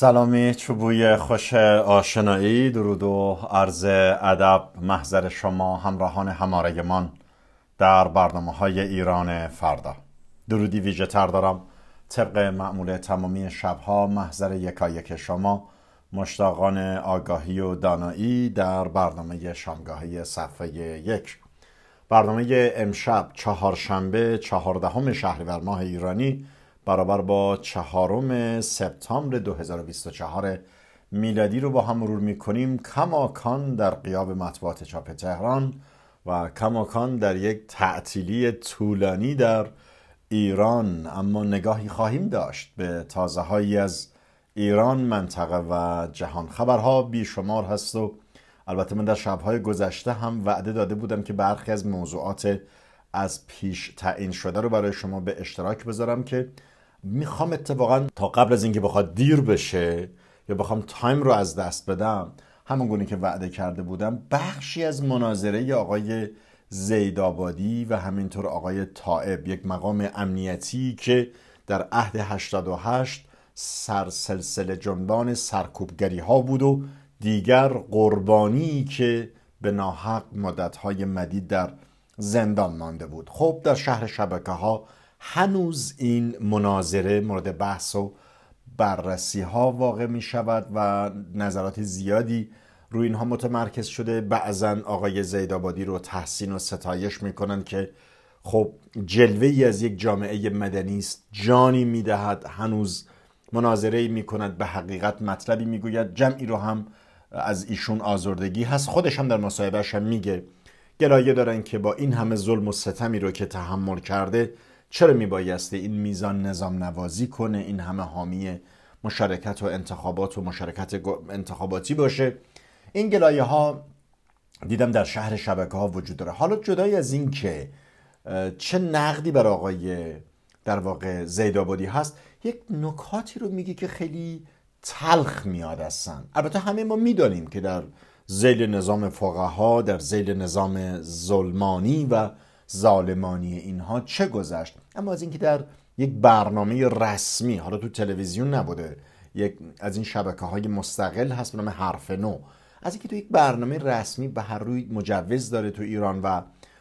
سلامی چوبوی خوش آشنایی درود و عرض ادب محضر شما همراهان من در برنامه های ایران فردا درودی ویژه تر دارم طبق معمول تمامی شبها محضر یکایک شما مشتاقان آگاهی و دانایی در برنامه شامگاهی صفحه یک برنامه امشب چهارشنبه چهاردهم شهریور ماه ایرانی برابر با چهارم سپتامبر 2024 میلادی رو با هم مرور میکنیم کماکان در قیاب مطبوعات چاپ تهران و کماکان در یک تعطیلی طولانی در ایران اما نگاهی خواهیم داشت به تازه هایی از ایران منطقه و جهان خبرها بیشمار هست و البته من در شبهای گذشته هم وعده داده بودم که برخی از موضوعات از پیش تعیین شده رو برای شما به اشتراک بذارم که میخوام اتفاقا تا قبل از اینکه بخواد دیر بشه یا بخوام تایم رو از دست بدم همون گونه که وعده کرده بودم بخشی از مناظره آقای زیدآبادی و همینطور آقای طائب یک مقام امنیتی که در عهد 88 سرسلسله جنبان سرکوبگری ها بود و دیگر قربانی که به ناحق های مدید در زندان مانده بود خب در شهر شبکه ها هنوز این مناظره مورد بحث و بررسی ها واقع می شود و نظرات زیادی روی اینها متمرکز شده بعضا آقای زیدابادی رو تحسین و ستایش می کنند که خب جلوه ای از یک جامعه مدنی است جانی دهد هنوز مناظره می کند به حقیقت مطلبی می گوید جمعی رو هم از ایشون آزردگی هست خودش هم در مصاحبهش هم میگه گلایه دارن که با این همه ظلم و ستمی رو که تحمل کرده چرا میبایسته این میزان نظام نوازی کنه این همه حامی مشارکت و انتخابات و مشارکت انتخاباتی باشه این گلایه ها دیدم در شهر شبکه ها وجود داره حالا جدای از این که چه نقدی بر آقای در واقع زیدآبادی هست یک نکاتی رو میگه که خیلی تلخ میاد هستن البته همه ما میدانیم که در زیل نظام فقها در زیل نظام ظلمانی و ظالمانی اینها چه گذشت اما از اینکه در یک برنامه رسمی حالا تو تلویزیون نبوده یک از این شبکه های مستقل هست به نام حرف نو از اینکه تو یک برنامه رسمی به هر روی مجوز داره تو ایران و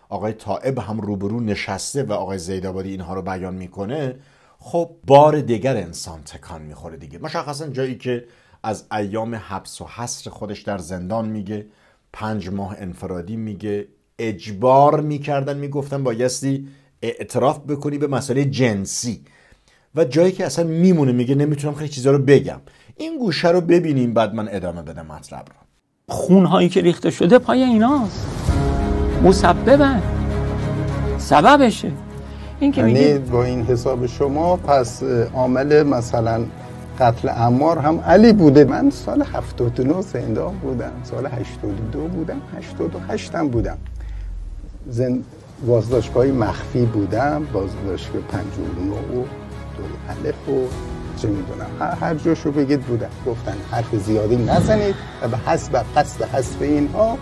آقای طائب هم روبرو نشسته و آقای زیدابادی اینها رو بیان میکنه خب بار دیگر انسان تکان میخوره دیگه مشخصا جایی که از ایام حبس و حصر خودش در زندان میگه پنج ماه انفرادی میگه اجبار میکردن میگفتن بایستی اعتراف بکنی به مسئله جنسی و جایی که اصلا میمونه میگه نمیتونم خیلی چیزا رو بگم این گوشه رو ببینیم بعد من ادامه بدم مطلب رو خونهایی که ریخته شده پای ایناست مسببن سببشه این که یعنی با این حساب شما پس عامل مثلا قتل امار هم علی بوده من سال 79 زندان بودم سال 82 بودم 88 هم بودم زن... بازداشتگاه مخفی بودم بازداشتگاه 59 و دو الف و چه میدونم هر, جا شو بگید بودم گفتن حرف زیادی نزنید و به حسب قصد حسب اینها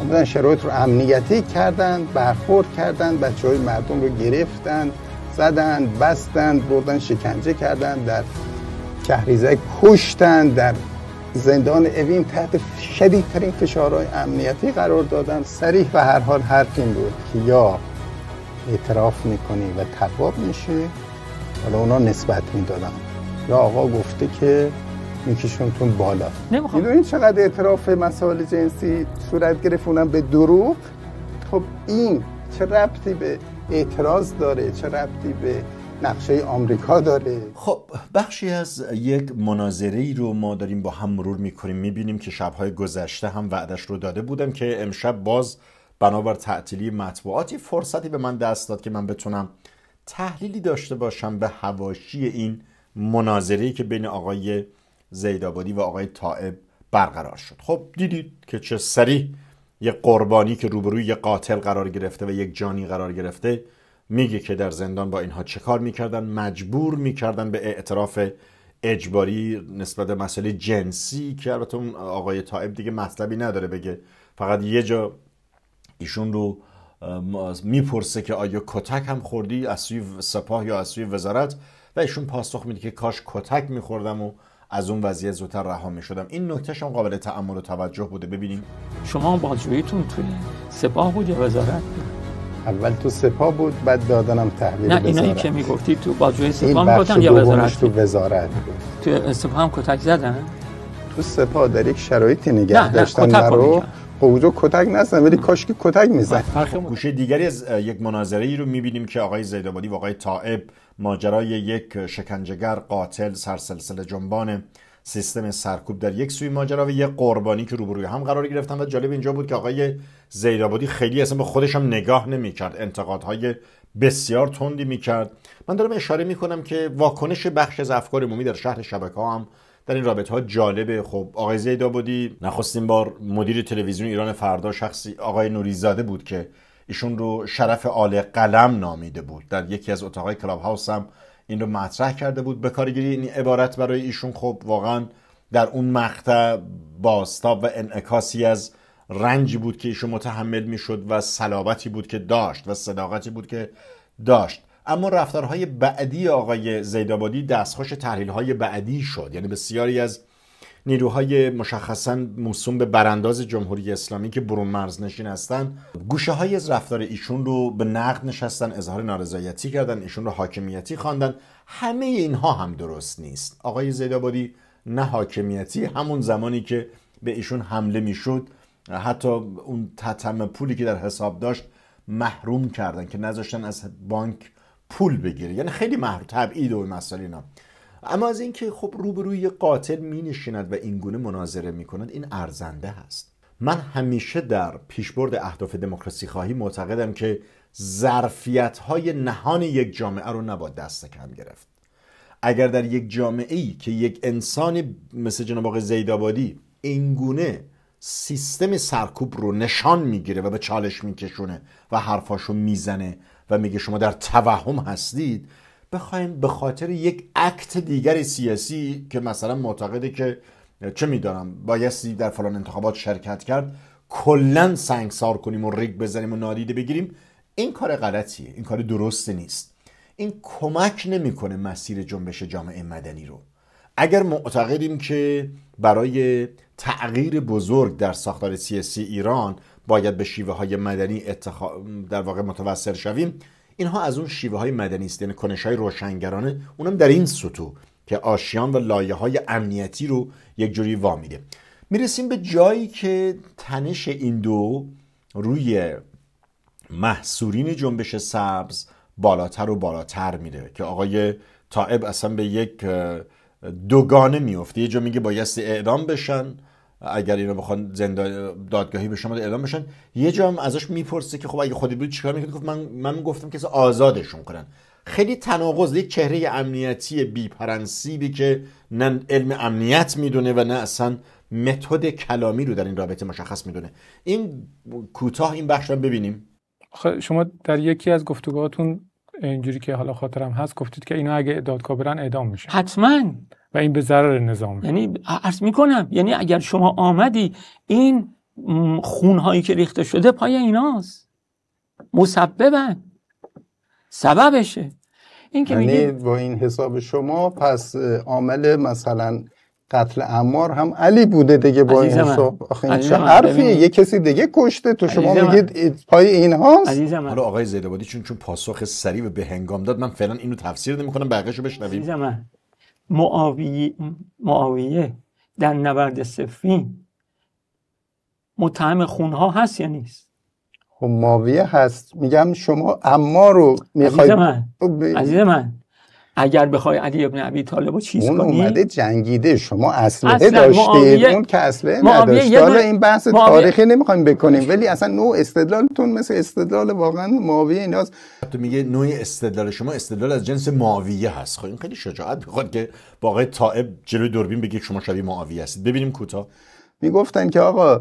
آمدن شرایط رو امنیتی کردن برخورد کردن بچه های مردم رو گرفتن زدن بستن بردن شکنجه کردن در کهریزه کشتن در زندان اوین تحت شدیدترین فشارهای امنیتی قرار دادن سریح و هر حال حرف این بود که یا اعتراف میکنی و تباب میشی حالا اونا نسبت میدادن یا آقا گفته که میکشونتون بالا نمیخوام این چقدر اعتراف مسائل جنسی صورت گرفت به دروغ خب این چه ربطی به اعتراض داره چه ربطی به نقشه آمریکا داره خب بخشی از یک مناظری رو ما داریم با هم مرور میکنیم میبینیم که شبهای گذشته هم وعدش رو داده بودم که امشب باز بنابر تعطیلی مطبوعاتی فرصتی به من دست داد که من بتونم تحلیلی داشته باشم به هواشی این مناظری که بین آقای زیدابادی و آقای طائب برقرار شد خب دیدید که چه سریع یک قربانی که روبروی یک قاتل قرار گرفته و یک جانی قرار گرفته میگه که در زندان با اینها چه کار میکردن مجبور میکردن به اعتراف اجباری نسبت به مسئله جنسی که البته اون آقای طائب دیگه مطلبی نداره بگه فقط یه جا ایشون رو میپرسه که آیا کتک هم خوردی از سوی سپاه یا از سوی وزارت و ایشون پاسخ میده که کاش کتک میخوردم و از اون وضعیت زودتر رها میشدم این نکتهش هم قابل تعمل و توجه بوده ببینیم شما بازجوییتون توی سپاه بود یا وزارت اول تو سپاه بود بعد دادنم تحویل نه اینایی که میگفتی تو بازجوی سپاه بودن یا وزارت تو وزارت بود تو سپاه هم کتک زدن تو سپاه در یک شرایطی نگه داشتن رو خب کتک نزدن ولی کاش که کتک میزد خب، خب، گوشه دیگری از یک مناظره ای رو میبینیم که آقای زیدابادی و آقای طائب ماجرای یک شکنجگر قاتل سرسلسل جنبانه سیستم سرکوب در یک سوی ماجرا و یک قربانی که روبروی هم قرار گرفتن و جالب اینجا بود که آقای زیدابودی خیلی اصلا به خودش هم نگاه نمیکرد انتقادهای بسیار تندی میکرد من دارم اشاره میکنم که واکنش بخش از افکار عمومی در شهر شبکه ها هم در این رابطه ها جالبه خب آقای زیدآبادی نخستین بار مدیر تلویزیون ایران فردا شخصی آقای نوریزاده بود که ایشون رو شرف آل قلم نامیده بود در یکی از اتاقهای کلاب هاوس این رو مطرح کرده بود به کارگیری این عبارت برای ایشون خب واقعا در اون مقطع باستاب و انعکاسی از رنجی بود که ایشون متحمل میشد و صلابتی بود که داشت و صداقتی بود که داشت اما رفتارهای بعدی آقای زیدابادی دستخوش های بعدی شد یعنی بسیاری از نیروهای مشخصا موسوم به برانداز جمهوری اسلامی که برون مرز نشین هستند گوشه های از رفتار ایشون رو به نقد نشستن اظهار نارضایتی کردن ایشون رو حاکمیتی خواندن همه اینها هم درست نیست آقای زیدآبادی نه حاکمیتی همون زمانی که به ایشون حمله میشد حتی اون تتم پولی که در حساب داشت محروم کردن که نذاشتن از بانک پول بگیره یعنی خیلی محروم تبعید و مسائل اینا اما از اینکه خب روبروی قاتل می نشیند و اینگونه مناظره می کند این ارزنده هست من همیشه در پیشبرد اهداف دموکراسی خواهی معتقدم که ظرفیت های نهان یک جامعه رو نباید دست کم گرفت اگر در یک جامعه ای که یک انسان مثل جناب آقای زیدآبادی اینگونه سیستم سرکوب رو نشان میگیره و به چالش میکشونه و حرفاشو میزنه و میگه شما در توهم هستید بخوایم به خاطر یک اکت دیگر سیاسی که مثلا معتقده که چه میدانم بایستی در فلان انتخابات شرکت کرد کلا سنگسار کنیم و ریگ بزنیم و نادیده بگیریم این کار غلطیه این کار درست نیست این کمک نمیکنه مسیر جنبش جامعه مدنی رو اگر معتقدیم که برای تغییر بزرگ در ساختار سیاسی ایران باید به شیوه های مدنی در واقع متوسل شویم اینها از اون شیوه های مدنی است یعنی کنش های روشنگرانه اونم در این سطو که آشیان و لایه های امنیتی رو یک جوری وا میده میرسیم به جایی که تنش این دو روی محصورین جنبش سبز بالاتر و بالاتر میره که آقای طائب اصلا به یک دوگانه میفته یه جا میگه بایستی اعدام بشن اگر اینو بخوان زندان دادگاهی به شما اعلام بشن یه جا هم ازش میپرسه که خب اگه خودی بود چیکار میکنی گفت من من گفتم که آزادشون کنن خیلی تناقض یک چهره امنیتی بی پرنسیبی که نه علم امنیت میدونه و نه اصلا متد کلامی رو در این رابطه مشخص میدونه این کوتاه این بخش رو ببینیم خب، شما در یکی از گفتگوهاتون اینجوری که حالا خاطرم هست گفتید که اینا اگه دادگاه برن اعدام میشن حتما و این به ضرر نظام یعنی عرض میکنم یعنی اگر شما آمدی این خونهایی که ریخته شده پای ایناست مسببن سببشه این که یعنی با این حساب شما پس عامل مثلا قتل امار هم علی بوده دیگه با این حساب آخه این چه حرفیه یه کسی دیگه کشته تو شما میگید پای این هاست حالا آقای زیدابادی چون چون پاسخ سریع به هنگام داد من فعلا اینو تفسیر نمیکنم شو بشنویم معاویه, در نبرد سفین متهم خونها هست یا نیست خب معاویه هست میگم شما اما رو میخواید عزیز من, عزیز من. اگر بخوای علی ابن ابی طالب رو چیز اون کنی اومده جنگیده شما اسلحه داشتید اون که اسلحه نداشت حالا این بحث معاویه... تاریخی نمیخوایم بکنیم ولی اصلا نوع استدلالتون مثل استدلال واقعا معاویه ایناست تو میگه نوع استدلال شما استدلال از جنس معاویه هست خب این خیلی شجاعت میخواد که با آقای طائب جلوی دوربین بگید شما شبیه معاویه هستید ببینیم کوتاه میگفتن که آقا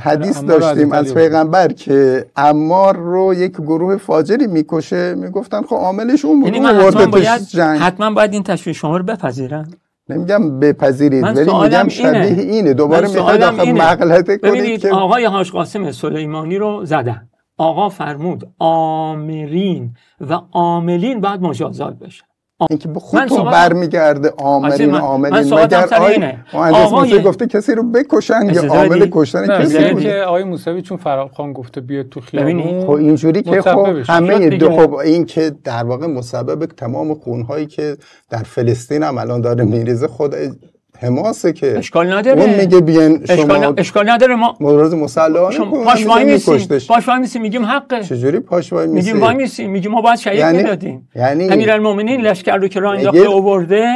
حدیث داشتیم از پیغمبر که امار رو یک گروه فاجری میکشه میگفتن خب عاملش اون بود یعنی حتما باید حتما باید این تشویه شما رو بپذیرم نمیگم بپذیرید ولی میگم شبیه اینه, دوباره میخواید آخه مغلطه کنید که آقای هاش قاسم سلیمانی رو زدن آقا فرمود آمرین و عاملین باید مجازات بشه. اینکه به خودتون تو برمیگرده آمرین آمرین مگر آی مهندس موسوی گفته کسی رو بکشن یا عامل کشتن کسی بود که آقای موسوی چون فراخان گفته بیاد تو خیابون خب اینجوری که خب همه دو خب این که در واقع مسبب تمام خونهایی که در فلسطین هم الان داره میریزه خود حماسه که اشکال نداره اون میگه بیان شما اشکال, نداره ما مورد مسلحانه شما پاش وای میسیم پاش وای میسیم میگیم حقه چجوری پاش وای میگیم وای میسیم میگیم ما باید شهید یعنی... میدادیم یعنی امیرالمومنین لشکر رو که راه انداخته آورده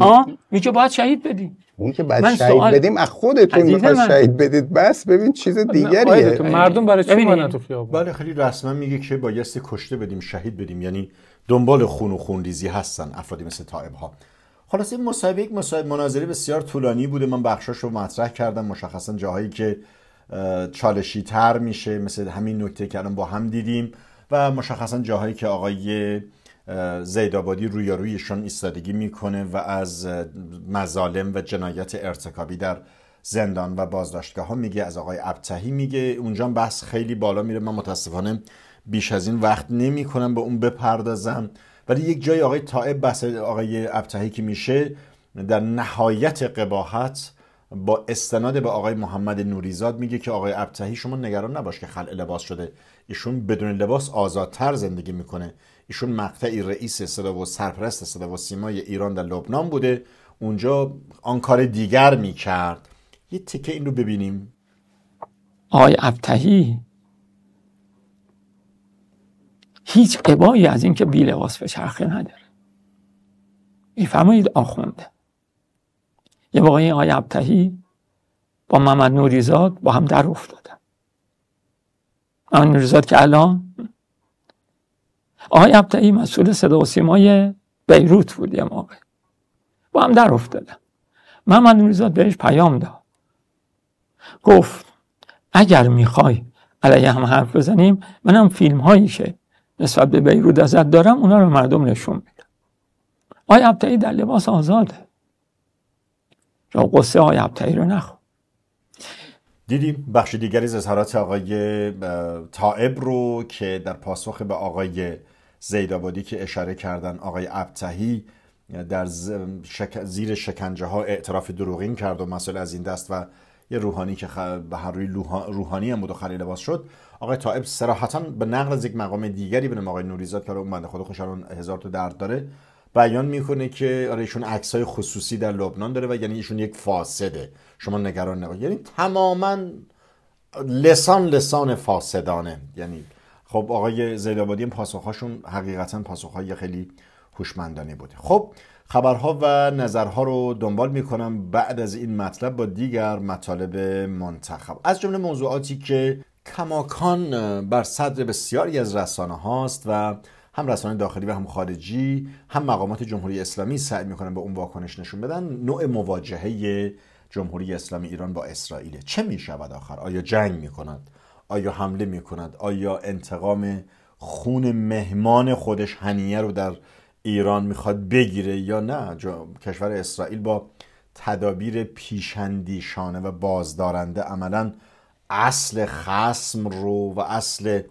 ها میگه باید شهید بدیم اون که بعد شهید سوال... بدیم از خودتون میخواد شهید بدید بس ببین چیز دیگریه مردم برای چی تو خیابون بله خیلی رسما میگه که بایستی کشته بدیم شهید بدیم یعنی دنبال خون و خونریزی هستن افرادی مثل تایب ها خلاص این مصاحبه یک مصاحبه مناظره بسیار طولانی بوده من بخشاش رو مطرح کردم مشخصا جاهایی که چالشی تر میشه مثل همین نکته که الان با هم دیدیم و مشخصا جاهایی که آقای زیدآبادی رویارویشون ایستادگی میکنه و از مظالم و جنایت ارتکابی در زندان و بازداشتگاه ها میگه از آقای ابتهی میگه اونجا بحث خیلی بالا میره من متاسفانه بیش از این وقت نمی کنم به اون بپردازم ولی یک جای آقای طائب بحث آقای ابتهی که میشه در نهایت قباحت با استناد به آقای محمد نوریزاد میگه که آقای ابتهی شما نگران نباش که خلع لباس شده ایشون بدون لباس آزادتر زندگی میکنه ایشون مقطعی رئیس صدا و سرپرست صدا و سیمای ایران در لبنان بوده اونجا آن کار دیگر میکرد یه تکه این رو ببینیم آقای ابتهی هیچ قبایی از اینکه بی لباس به چرخه نداره میفرمایید آخونده یه واقعی این ابتهی با محمد نوریزاد با هم در افتادن محمد نوریزاد که الان آقای ابتهی مسئول صدا و سیمای بیروت بود یه موقع با هم در افتادن محمد نوریزاد بهش پیام داد گفت اگر میخوای علیه هم حرف بزنیم منم فیلم هایی که نسبت به بیرود ازت دارم اونا رو مردم نشون میدم آی ابتعی در لباس آزاده را قصه آی ابتعی رو نخون دیدیم بخش دیگری از اظهارات آقای طائب رو که در پاسخ به آقای زیدابادی که اشاره کردن آقای ابتهی در زیر شکنجه ها اعتراف دروغین کرد و مسئله از این دست و یه روحانی که به هر روی روحانی هم و خلی لباس شد آقای طائب صراحتا به نقل از یک مقام دیگری به آقای نوریزاد که اون بنده خدا هزار تو درد داره بیان میکنه که آره ایشون عکسای خصوصی در لبنان داره و یعنی ایشون یک فاسده شما نگران نباشید یعنی تماما لسان لسان فاسدانه یعنی خب آقای زیدآبادی هم پاسخهاشون حقیقتا پاسخهای خیلی هوشمندانه بوده خب خبرها و نظرها رو دنبال میکنم بعد از این مطلب با دیگر مطالب منتخب از جمله موضوعاتی که کماکان بر صدر بسیاری از رسانه هاست و هم رسانه داخلی و هم خارجی هم مقامات جمهوری اسلامی سعی میکنن به اون واکنش نشون بدن نوع مواجهه جمهوری اسلامی ایران با اسرائیل چه میشود آخر آیا جنگ میکند آیا حمله میکند آیا انتقام خون مهمان خودش هنیه رو در ایران میخواد بگیره یا نه کشور اسرائیل با تدابیر پیشندیشانه و بازدارنده عملا اصل خسم رو و اصل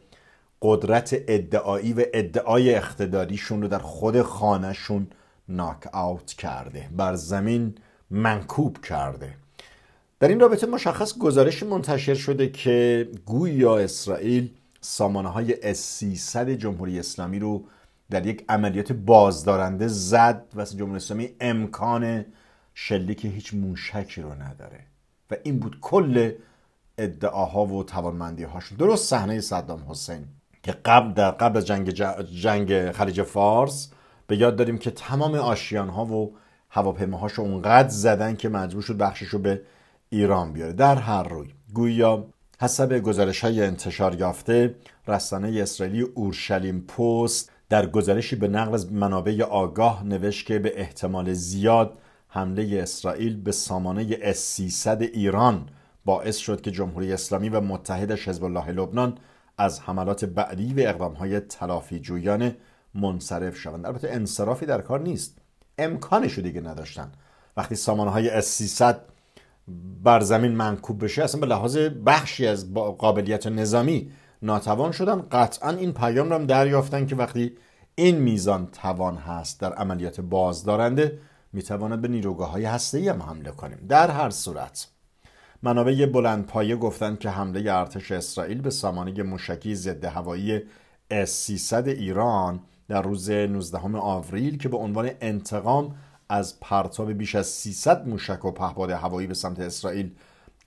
قدرت ادعایی و ادعای اقتداریشون رو در خود خانهشون ناک آوت کرده بر زمین منکوب کرده در این رابطه مشخص گزارش منتشر شده که یا اسرائیل سامانه های S300 جمهوری اسلامی رو در یک عملیات بازدارنده زد و جمهوری اسلامی امکان شلیک هیچ موشکی رو نداره و این بود کل ادعاها و توانمندی هاش درست صحنه صدام حسین که قبل در قبل جنگ, جنگ خلیج فارس به یاد داریم که تمام آشیان ها و هواپیماهاش اونقدر زدن که مجبور شد بخشش رو به ایران بیاره در هر روی گویا حسب گزارش های انتشار یافته رسانه اسرائیلی اورشلیم پست در گزارشی به نقل از منابع آگاه نوشت که به احتمال زیاد حمله اسرائیل به سامانه اس 300 ایران باعث شد که جمهوری اسلامی و متحدش حزب الله لبنان از حملات بعدی و های تلافی جویان منصرف شوند البته انصرافی در کار نیست امکانشو دیگه نداشتن وقتی های S300 بر زمین منکوب بشه اصلا به لحاظ بخشی از قابلیت نظامی ناتوان شدن قطعا این پیام رو هم دریافتن که وقتی این میزان توان هست در عملیات بازدارنده میتواند به نیروگاه های هسته هم حمله کنیم در هر صورت منابع بلندپایه گفتند که حمله ارتش اسرائیل به سامانه موشکی ضد هوایی S300 ایران در روز 19 آوریل که به عنوان انتقام از پرتاب بیش از 300 موشک و پهپاد هوایی به سمت اسرائیل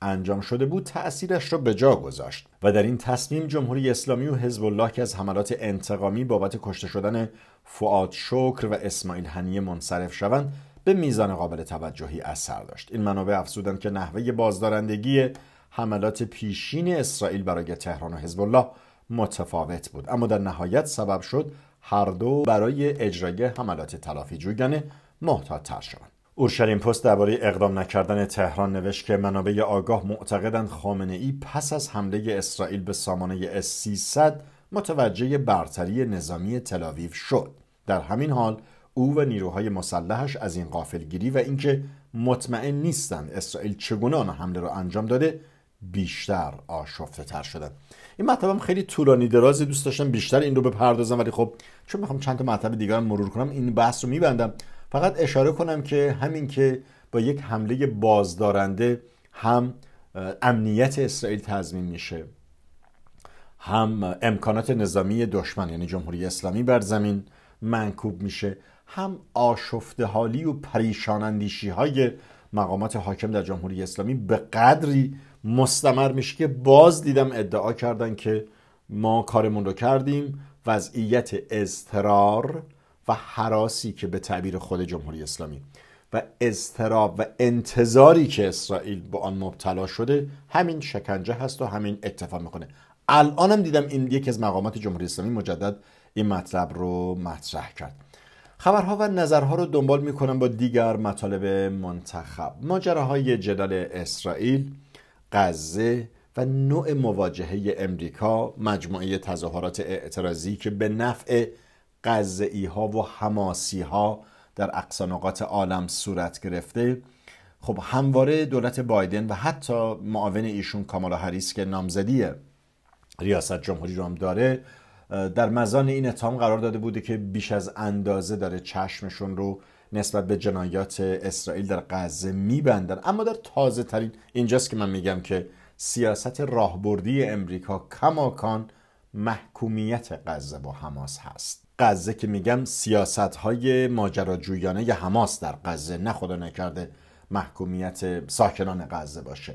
انجام شده بود تأثیرش را به جا گذاشت و در این تصمیم جمهوری اسلامی و حزب الله که از حملات انتقامی بابت کشته شدن فعاد شکر و اسماعیل هنیه منصرف شوند به میزان قابل توجهی اثر داشت این منابع افزودند که نحوه بازدارندگی حملات پیشین اسرائیل برای تهران و حزب الله متفاوت بود اما در نهایت سبب شد هر دو برای اجرای حملات تلافی جویانه محتاطتر شوند اورشلیم پست درباره اقدام نکردن تهران نوشت که منابع آگاه معتقدند خامنه ای پس از حمله اسرائیل به سامانه S300 متوجه برتری نظامی تلاویو شد در همین حال او و نیروهای مسلحش از این قافلگیری و اینکه مطمئن نیستند اسرائیل چگونه آن حمله را انجام داده بیشتر آشفته تر شدن این مطلبم خیلی طولانی درازی دوست داشتم بیشتر این رو بپردازم ولی خب چون میخوام چند تا مطلب دیگر مرور کنم این بحث رو میبندم فقط اشاره کنم که همین که با یک حمله بازدارنده هم امنیت اسرائیل تضمین میشه هم امکانات نظامی دشمن یعنی جمهوری اسلامی بر زمین منکوب میشه هم آشفته و پریشان های مقامات حاکم در جمهوری اسلامی به قدری مستمر میشه که باز دیدم ادعا کردن که ما کارمون رو کردیم وضعیت اضطرار و حراسی که به تعبیر خود جمهوری اسلامی و اضطراب و انتظاری که اسرائیل با آن مبتلا شده همین شکنجه هست و همین اتفاق میکنه الانم دیدم این یکی از مقامات جمهوری اسلامی مجدد این مطلب رو مطرح کرد خبرها و نظرها رو دنبال میکنم با دیگر مطالب منتخب ماجراهای جدال اسرائیل غزه و نوع مواجهه امریکا مجموعه تظاهرات اعتراضی که به نفع قضعی ها و حماسی ها در اقصانقات عالم صورت گرفته خب همواره دولت بایدن و حتی معاون ایشون کامالا هریس که نامزدی ریاست جمهوری رو هم داره در مزان این اتهام قرار داده بوده که بیش از اندازه داره چشمشون رو نسبت به جنایات اسرائیل در غزه میبندن اما در تازه ترین اینجاست که من میگم که سیاست راهبردی امریکا کماکان محکومیت غزه با حماس هست غزه که میگم سیاست های ماجراجویانه حماس در غزه نه خدا نکرده محکومیت ساکنان غزه باشه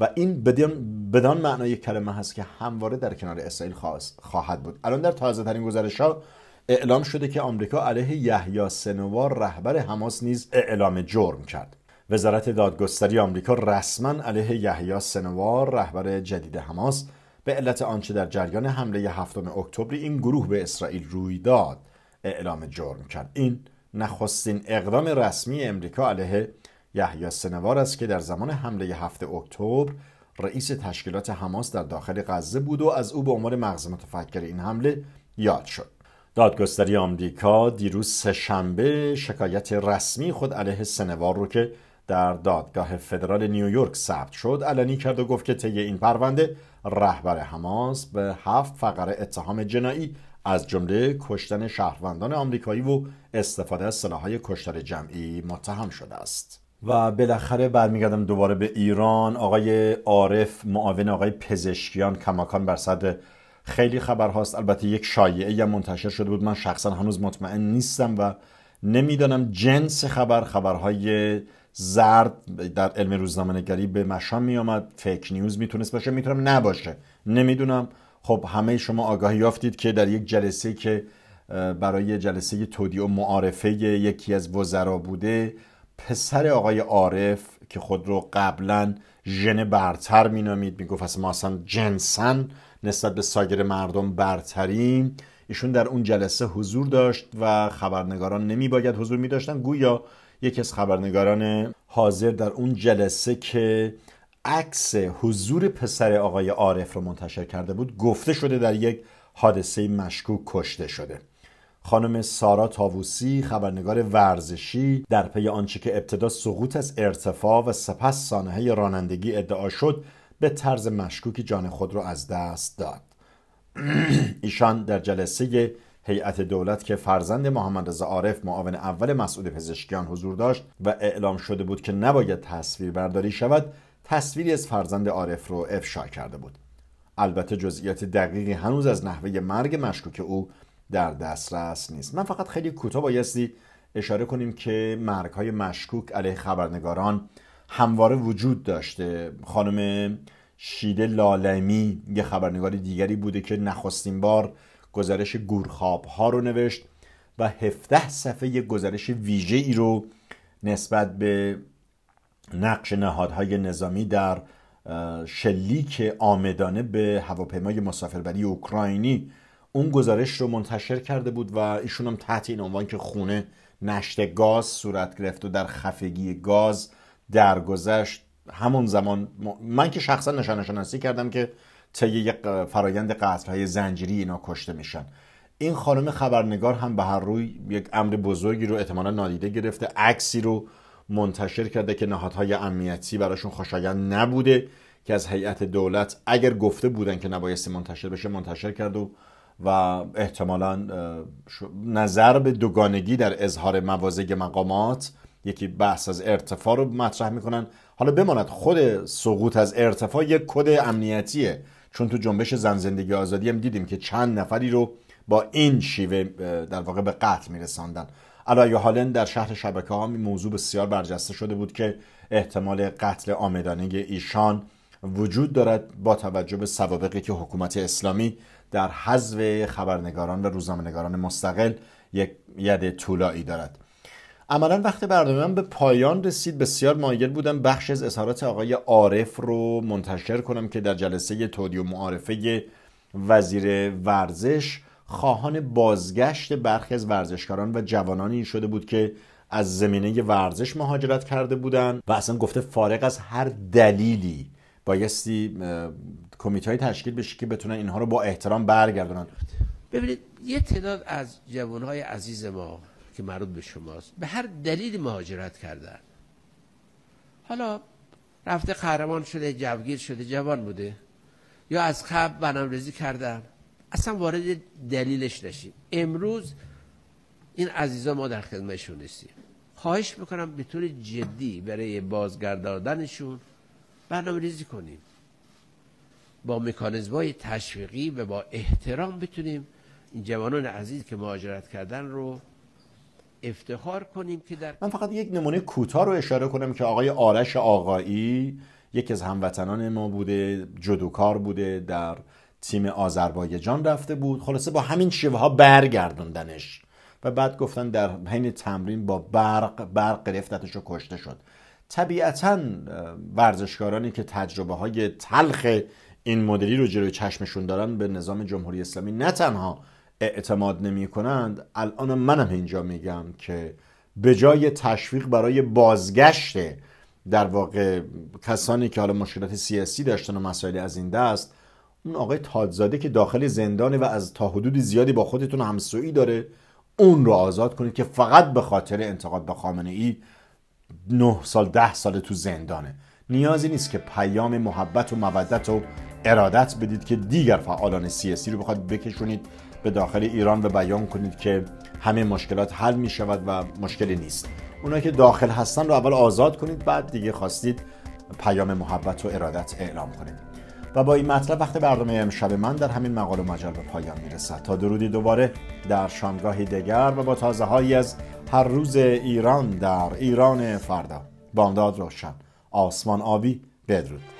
و این بدان, بدان معنای کلمه هست که همواره در کنار اسرائیل خواهد بود الان در تازه ترین گزارش ها اعلام شده که آمریکا علیه یحیی سنوار رهبر حماس نیز اعلام جرم کرد وزارت دادگستری آمریکا رسما علیه یحیی سنوار رهبر جدید حماس به علت آنچه در جریان حمله هفتم اکتبر این گروه به اسرائیل روی داد اعلام جرم کرد این نخستین اقدام رسمی امریکا علیه یا سنوار است که در زمان حمله هفته اکتبر رئیس تشکیلات حماس در داخل غزه بود و از او به عنوان مغز متفکر این حمله یاد شد دادگستری آمریکا دیروز شنبه شکایت رسمی خود علیه سنوار رو که در دادگاه فدرال نیویورک ثبت شد علنی کرد و گفت که طی این پرونده رهبر حماس به هفت فقره اتهام جنایی از جمله کشتن شهروندان آمریکایی و استفاده از سلاحهای کشتار جمعی متهم شده است و بالاخره برمیگردم دوباره به ایران آقای عارف معاون آقای پزشکیان کماکان بر صدر خیلی خبر هاست البته یک شایعه منتشر شده بود من شخصا هنوز مطمئن نیستم و نمیدانم جنس خبر خبرهای زرد در علم روزنامه‌نگاری به مشام میآمد فیک نیوز میتونست باشه میتونم نباشه نمیدونم خب همه شما آگاهی یافتید که در یک جلسه که برای جلسه تودیع و معارفه یکی از وزرا بوده پسر آقای عارف که خود رو قبلا ژن برتر مینامید میگفت اصلا ما اصلا جنسن نسبت به سایر مردم برتریم ایشون در اون جلسه حضور داشت و خبرنگاران نمیباید حضور می داشتن گویا یکی از خبرنگاران حاضر در اون جلسه که عکس حضور پسر آقای عارف رو منتشر کرده بود گفته شده در یک حادثه مشکوک کشته شده خانم سارا تاووسی خبرنگار ورزشی در پی آنچه که ابتدا سقوط از ارتفاع و سپس سانحه رانندگی ادعا شد به طرز مشکوکی جان خود را از دست داد ایشان در جلسه هیئت دولت که فرزند محمد رضا عارف معاون اول مسئول پزشکیان حضور داشت و اعلام شده بود که نباید تصویر برداری شود تصویری از فرزند عارف رو افشا کرده بود البته جزئیات دقیقی هنوز از نحوه مرگ مشکوک او در دسترس نیست من فقط خیلی کوتاه بایستی اشاره کنیم که مرگ های مشکوک علیه خبرنگاران همواره وجود داشته خانم شیده لالمی یه خبرنگار دیگری بوده که نخستین بار گزارش گورخاب ها رو نوشت و 17 صفحه یه گزارش ویژه ای رو نسبت به نقش نهادهای نظامی در شلیک آمدانه به هواپیمای مسافربری اوکراینی اون گزارش رو منتشر کرده بود و ایشون هم تحت این عنوان که خونه نشت گاز صورت گرفت و در خفگی گاز درگذشت همون زمان من که شخصا نشانه شناسی کردم که طی یک فرایند های زنجیری اینا کشته میشن این خانم خبرنگار هم به هر روی یک امر بزرگی رو احتمالا نادیده گرفته عکسی رو منتشر کرده که نهادهای امنیتی براشون خوشایند نبوده که از هیئت دولت اگر گفته بودن که نبایستی منتشر بشه منتشر کرد و و احتمالا نظر به دوگانگی در اظهار موازه مقامات یکی بحث از ارتفاع رو مطرح میکنن حالا بماند خود سقوط از ارتفاع یک کد امنیتیه چون تو جنبش زن زندگی آزادی هم دیدیم که چند نفری رو با این شیوه در واقع به قتل میرساندن علایه حالا در شهر شبکه ها این موضوع بسیار برجسته شده بود که احتمال قتل آمدانه ایشان وجود دارد با توجه به سوابقی که حکومت اسلامی در حذف خبرنگاران و روزنامه‌نگاران مستقل یک ید طولایی دارد عملا وقت برنامه به پایان رسید بسیار مایل بودم بخش از اظهارات آقای عارف رو منتشر کنم که در جلسه و معارفه وزیر ورزش خواهان بازگشت برخی از ورزشکاران و جوانانی شده بود که از زمینه ورزش مهاجرت کرده بودند و اصلا گفته فارغ از هر دلیلی بایستی کمیته های تشکیل بشه که بتونن اینها رو با احترام برگردونن ببینید یه تعداد از جوانهای عزیز ما که مربوط به شماست به هر دلیل مهاجرت کردن حالا رفته قهرمان شده جوگیر شده جوان بوده یا از قبل رزی کردن اصلا وارد دلیلش نشید امروز این عزیزا ما در خدمتشون نیستیم خواهش میکنم به طور جدی برای بازگرداندنشون برنامه ریزی کنیم با مکانزم های تشویقی و با احترام بتونیم این جوانان عزیز که مهاجرت کردن رو افتخار کنیم که در من فقط یک نمونه کوتاه رو اشاره کنم که آقای آرش آقایی یکی از هموطنان ما بوده جدوکار بوده در تیم آذربایجان رفته بود خلاصه با همین شیوه ها برگردوندنش و بعد گفتن در حین تمرین با برق برق گرفتتش و کشته شد طبیعتا ورزشکارانی که تجربه های تلخ این مدلی رو جلوی چشمشون دارن به نظام جمهوری اسلامی نه تنها اعتماد نمی کنند الان منم اینجا میگم که به جای تشویق برای بازگشت در واقع کسانی که حالا مشکلات سیاسی داشتن و مسائلی از این دست اون آقای تادزاده که داخل زندانه و از تا حدود زیادی با خودتون همسویی داره اون رو آزاد کنید که فقط به خاطر انتقاد به خامنه ای نه سال ده سال تو زندانه نیازی نیست که پیام محبت و مودت و ارادت بدید که دیگر فعالان سیاسی رو بخواد بکشونید به داخل ایران و بیان کنید که همه مشکلات حل می شود و مشکلی نیست اونا که داخل هستن رو اول آزاد کنید بعد دیگه خواستید پیام محبت و ارادت اعلام کنید و با این مطلب وقت برنامه امشب من در همین مقال و مجال به پایان میرسد تا درودی دوباره در شامگاهی دگر و با تازه هایی از هر روز ایران در ایران فردا بامداد روشن آسمان آبی بدرود